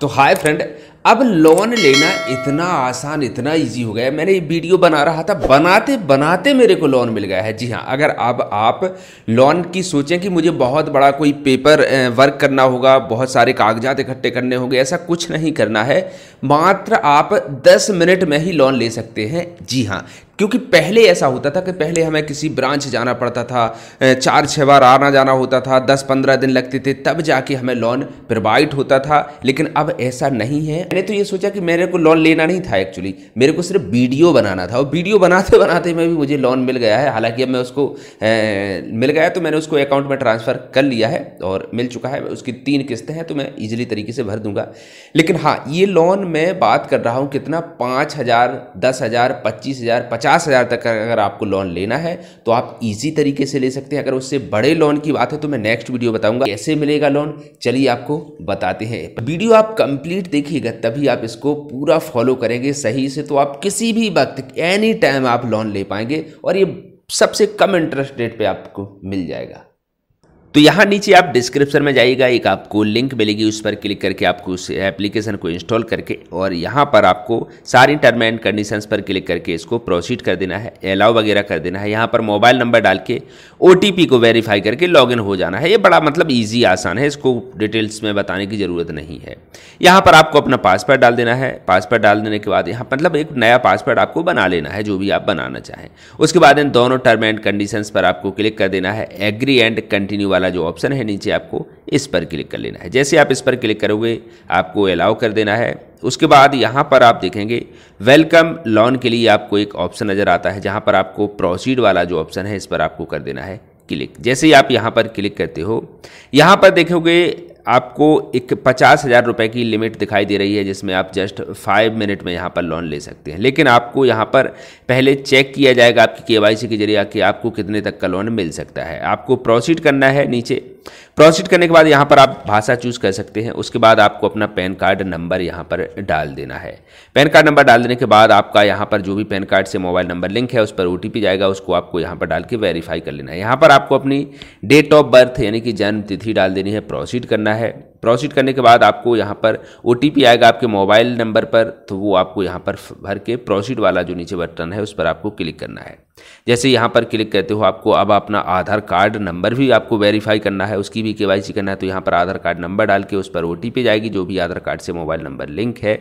तो hi friend अब loan लेना इतना आसान इतना इजी हो गया मैंने ये वीडियो बना रहा था बनाते बनाते मेरे को लोन मिल गया है जी हाँ अगर अब आप, लोन की सोचें कि मुझे बहुत बड़ा कोई पेपर वर्क करना होगा बहुत सारे कागजात इकट्ठे करने होंगे ऐसा कुछ नहीं करना है मात्र आप 10 मिनट में ही लोन ले सकते हैं जी हाँ क्योंकि पहले ऐसा होता था कि पहले हमें किसी ब्रांच जाना पड़ता था चार छः बार आना जाना होता था दस पंद्रह दिन लगते थे तब जाके हमें लोन प्रोवाइड होता था लेकिन अब ऐसा नहीं है मैंने तो ये सोचा कि मेरे को लोन लेना नहीं था एक्चुअली मेरे को सिर्फ वीडियो बनाना था और वीडियो बनाते बनाते में भी मुझे लोन मिल गया है हालांकि अब मैं उसको ए, मिल गया तो मैंने उसको अकाउंट में ट्रांसफ़र कर लिया है और मिल चुका है उसकी तीन किस्तें हैं तो मैं ईजिली तरीके से भर दूंगा लेकिन हाँ ये लोन मैं बात कर रहा हूँ कितना पाँच हज़ार दस हज़ार पच्चीस हज़ार पचास पचास हज़ार तक का अगर आपको लोन लेना है तो आप इजी तरीके से ले सकते हैं अगर उससे बड़े लोन की बात है तो मैं नेक्स्ट वीडियो बताऊंगा कैसे मिलेगा लोन चलिए आपको बताते हैं वीडियो आप कंप्लीट देखिएगा तभी आप इसको पूरा फॉलो करेंगे सही से तो आप किसी भी वक्त एनी टाइम आप लोन ले पाएंगे और ये सबसे कम इंटरेस्ट रेट पर आपको मिल जाएगा तो यहाँ नीचे आप डिस्क्रिप्शन में जाइएगा एक आपको लिंक मिलेगी उस पर क्लिक करके आपको उस एप्लीकेशन को इंस्टॉल करके और यहाँ पर आपको सारी टर्म एंड कंडीशंस पर क्लिक करके इसको प्रोसीड कर देना है अलाउ वगैरह कर देना है यहाँ पर मोबाइल नंबर डाल के ओ को वेरीफाई करके लॉगिन हो जाना है ये बड़ा मतलब ईजी आसान है इसको डिटेल्स में बताने की ज़रूरत नहीं है यहाँ पर आपको अपना पासवर्ड डाल देना है पासवर्ड डाल देने के बाद यहाँ मतलब एक नया पासवर्ड आपको बना लेना है जो भी आप बनाना चाहें उसके बाद इन दोनों टर्म एंड कंडीशंस पर आपको क्लिक कर देना है एग्री एंड कंटिन्यू वाला वाला जो ऑप्शन है नीचे आपको इस पर क्लिक कर लेना है जैसे आप इस पर क्लिक करोगे आपको अलाउ कर देना है उसके बाद यहाँ पर आप देखेंगे वेलकम लोन के लिए आपको एक ऑप्शन नज़र आता है जहाँ पर आपको प्रोसीड वाला जो ऑप्शन है इस पर आपको कर देना है क्लिक जैसे ही आप यहाँ पर क्लिक करते हो यहाँ पर देखोगे आपको एक पचास हज़ार रुपये की लिमिट दिखाई दे रही है जिसमें आप जस्ट फाइव मिनट में यहाँ पर लोन ले सकते हैं लेकिन आपको यहाँ पर पहले चेक किया जाएगा आपकी के के जरिए कि आपको कितने तक का लोन मिल सकता है आपको प्रोसीड करना है नीचे प्रोसीड करने के बाद यहाँ पर आप भाषा चूज कर सकते हैं उसके बाद आपको अपना पैन कार्ड नंबर यहाँ पर डाल देना है पैन कार्ड नंबर डाल देने के बाद आपका यहाँ पर जो भी पैन कार्ड से मोबाइल नंबर लिंक है उस पर ओ जाएगा उसको आपको यहाँ पर डाल के वेरीफाई कर लेना है यहाँ पर आपको अपनी डेट ऑफ बर्थ यानी कि जन्म तिथि डाल देनी है प्रोसीड करना करना है प्रोसीड करने के बाद आपको यहाँ पर ओ आएगा आपके मोबाइल नंबर पर तो वो आपको यहाँ पर भर के प्रोसीड वाला जो नीचे बटन है उस पर आपको क्लिक करना है जैसे यहाँ पर क्लिक करते हो आपको अब अपना आधार कार्ड नंबर भी आपको वेरीफाई करना है उसकी भी के करना है तो यहाँ पर आधार कार्ड नंबर डाल के उस पर ओ जाएगी जो भी आधार कार्ड से मोबाइल नंबर लिंक है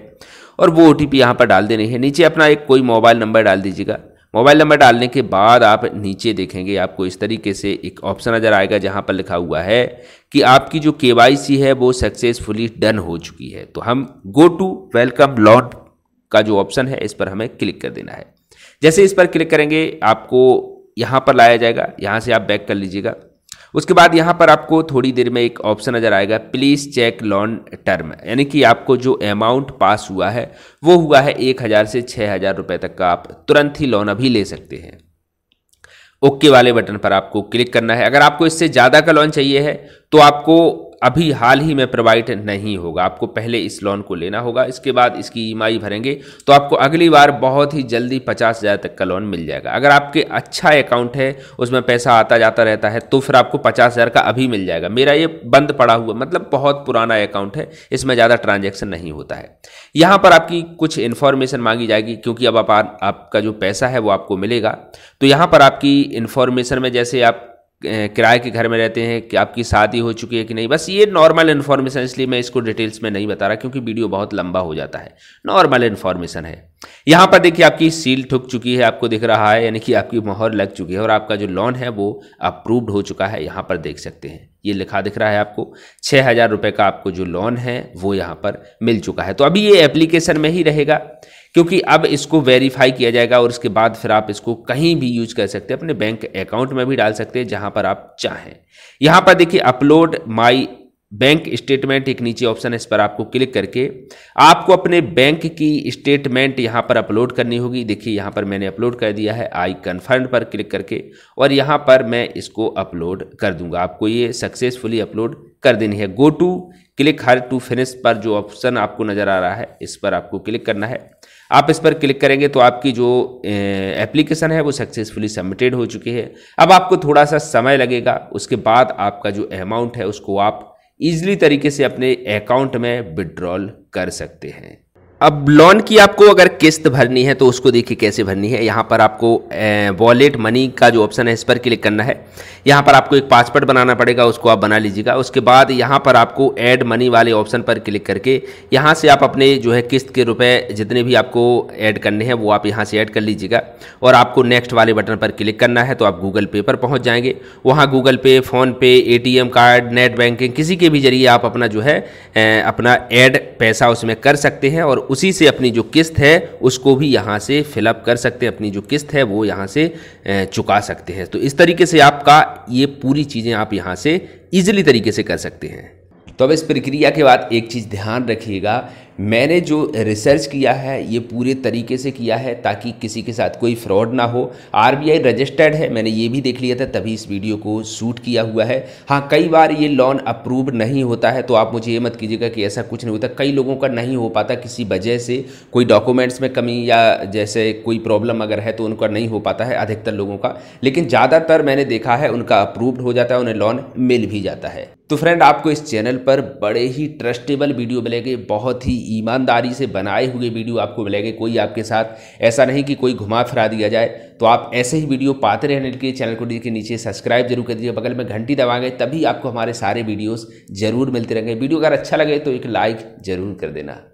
और वो ओ टी पर डाल देनी है नीचे अपना एक कोई मोबाइल नंबर डाल दीजिएगा मोबाइल नंबर डालने के बाद आप नीचे देखेंगे आपको इस तरीके से एक ऑप्शन नज़र आएगा जहाँ पर लिखा हुआ है कि आपकी जो के है वो सक्सेसफुली डन हो चुकी है तो हम गो टू वेलकम लॉन का जो ऑप्शन है इस पर हमें क्लिक कर देना है जैसे इस पर क्लिक करेंगे आपको यहाँ पर लाया जाएगा यहाँ से आप बैक कर लीजिएगा उसके बाद यहाँ पर आपको थोड़ी देर में एक ऑप्शन नज़र आएगा प्लीज़ चेक लोन टर्म यानी कि आपको जो अमाउंट पास हुआ है वो हुआ है एक हज़ार से छः हज़ार रुपये तक का आप तुरंत ही लोन अभी ले सकते हैं ओके वाले बटन पर आपको क्लिक करना है अगर आपको इससे ज़्यादा का लोन चाहिए है तो आपको अभी हाल ही में प्रोवाइड नहीं होगा आपको पहले इस लोन को लेना होगा इसके बाद इसकी ई e भरेंगे तो आपको अगली बार बहुत ही जल्दी पचास हज़ार तक का लोन मिल जाएगा अगर आपके अच्छा अकाउंट है उसमें पैसा आता जाता रहता है तो फिर आपको पचास हज़ार का अभी मिल जाएगा मेरा ये बंद पड़ा हुआ मतलब बहुत पुराना अकाउंट है इसमें ज़्यादा ट्रांजेक्शन नहीं होता है यहाँ पर आपकी कुछ इन्फॉर्मेशन मांगी जाएगी क्योंकि अब आप, आपका जो पैसा है वो आपको मिलेगा तो यहाँ पर आपकी इन्फॉर्मेशन में जैसे आप किराए के घर में रहते हैं कि आपकी शादी हो चुकी है कि नहीं बस ये नॉर्मल इन्फॉर्मेशन इसलिए मैं इसको डिटेल्स में नहीं बता रहा क्योंकि वीडियो बहुत लंबा हो जाता है नॉर्मल इन्फॉर्मेशन है यहाँ पर देखिए आपकी सील ठुक चुकी है आपको दिख रहा है यानी कि आपकी मोहर लग चुकी है और आपका जो लोन है वो अप्रूव्ड हो चुका है यहाँ पर देख सकते हैं ये लिखा दिख रहा है आपको छः हज़ार रुपये का आपको जो लोन है वो यहाँ पर मिल चुका है तो अभी ये एप्लीकेशन में ही रहेगा क्योंकि अब इसको वेरीफाई किया जाएगा और इसके बाद फिर आप इसको कहीं भी यूज कर सकते हैं अपने बैंक अकाउंट में भी डाल सकते हैं जहां पर आप चाहें यहां पर देखिए अपलोड माई बैंक स्टेटमेंट एक नीचे ऑप्शन है इस पर आपको क्लिक करके आपको अपने बैंक की स्टेटमेंट यहाँ पर अपलोड करनी होगी देखिए यहाँ पर मैंने अपलोड कर दिया है आई कन्फर्म पर क्लिक करके और यहाँ पर मैं इसको अपलोड कर दूंगा आपको ये सक्सेसफुली अपलोड कर देनी है go to click here to finish पर जो ऑप्शन आपको नज़र आ रहा है इस पर आपको क्लिक करना है आप इस पर क्लिक करेंगे तो आपकी जो एप्लीकेशन है वो सक्सेसफुली सबमिटेड हो चुकी है अब आपको थोड़ा सा समय लगेगा उसके बाद आपका जो अमाउंट है उसको आप ईजिली तरीके से अपने अकाउंट में विड्रॉल कर सकते हैं अब लोन की आपको अगर किस्त भरनी है तो उसको देखिए कैसे भरनी है यहाँ पर आपको वॉलेट मनी का जो ऑप्शन है इस पर क्लिक करना है यहाँ पर आपको एक पासवर्ड बनाना पड़ेगा उसको आप बना लीजिएगा उसके बाद यहाँ पर आपको ऐड मनी वाले ऑप्शन पर क्लिक करके यहाँ से आप अपने जो है किस्त के रुपए जितने भी आपको ऐड करने हैं वो आप यहाँ से ऐड कर लीजिएगा और आपको नेक्स्ट वाले बटन पर क्लिक करना है तो आप गूगल पे पर पहुँच जाएंगे वहाँ गूगल पे फ़ोनपे ए कार्ड नेट बैंकिंग किसी के भी जरिए आप अपना जो है अपना ऐड पैसा उसमें कर सकते हैं और उसी से अपनी जो किस्त है उसको भी यहाँ से फिलअप कर सकते हैं अपनी जो किस्त है वो यहाँ से चुका सकते हैं तो इस तरीके से आपका ये पूरी चीज़ें आप यहाँ से ईजिली तरीके से कर सकते हैं तो अब इस प्रक्रिया के बाद एक चीज़ ध्यान रखिएगा मैंने जो रिसर्च किया है ये पूरे तरीके से किया है ताकि किसी के साथ कोई फ्रॉड ना हो आरबीआई रजिस्टर्ड है मैंने ये भी देख लिया था तभी इस वीडियो को शूट किया हुआ है हाँ कई बार ये लोन अप्रूव नहीं होता है तो आप मुझे ये मत कीजिएगा कि ऐसा कुछ नहीं होता कई लोगों का नहीं हो पाता किसी वजह से कोई डॉक्यूमेंट्स में कमी या जैसे कोई प्रॉब्लम अगर है तो उनका नहीं हो पाता है अधिकतर लोगों का लेकिन ज़्यादातर मैंने देखा है उनका अप्रूव्ड हो जाता है उन्हें लोन मिल भी जाता है तो फ्रेंड आपको इस चैनल पर बड़े ही ट्रस्टेबल वीडियो मिलेंगे बहुत ही ईमानदारी से बनाए हुए वीडियो आपको मिलेंगे कोई आपके साथ ऐसा नहीं कि कोई घुमा फिरा दिया जाए तो आप ऐसे ही वीडियो पाते रहने के लिए चैनल को के नीचे सब्सक्राइब जरूर कर दीजिए बगल में घंटी दबा गए तभी आपको हमारे सारे वीडियोज़ जरूर मिलते रहेंगे वीडियो अगर अच्छा लगे तो एक लाइक जरूर कर देना